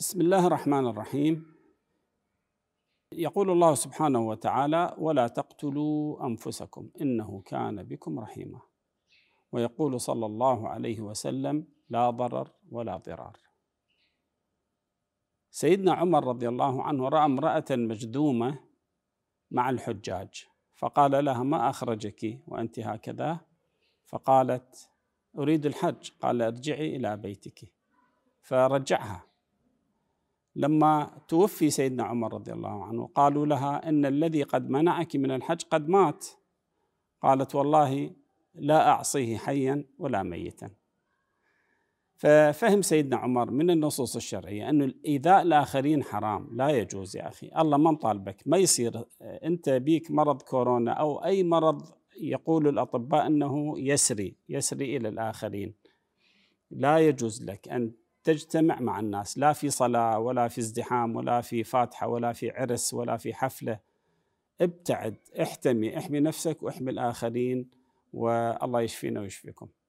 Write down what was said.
بسم الله الرحمن الرحيم يقول الله سبحانه وتعالى ولا تقتلوا انفسكم انه كان بكم رحيما ويقول صلى الله عليه وسلم لا ضرر ولا ضرار سيدنا عمر رضي الله عنه راى امراه مجذومه مع الحجاج فقال لها ما اخرجك وانت هكذا فقالت اريد الحج قال ارجعي الى بيتك فرجعها لما توفي سيدنا عمر رضي الله عنه قالوا لها ان الذي قد منعك من الحج قد مات قالت والله لا اعصيه حيا ولا ميتا ففهم سيدنا عمر من النصوص الشرعيه انه ايذاء الاخرين حرام لا يجوز يا اخي الله ما مطالبك ما يصير انت بيك مرض كورونا او اي مرض يقول الاطباء انه يسري يسري الى الاخرين لا يجوز لك ان تجتمع مع الناس لا في صلاة ولا في ازدحام ولا في فاتحة ولا في عرس ولا في حفلة ابتعد احتمي احمي نفسك واحمي الآخرين والله يشفينا ويشفيكم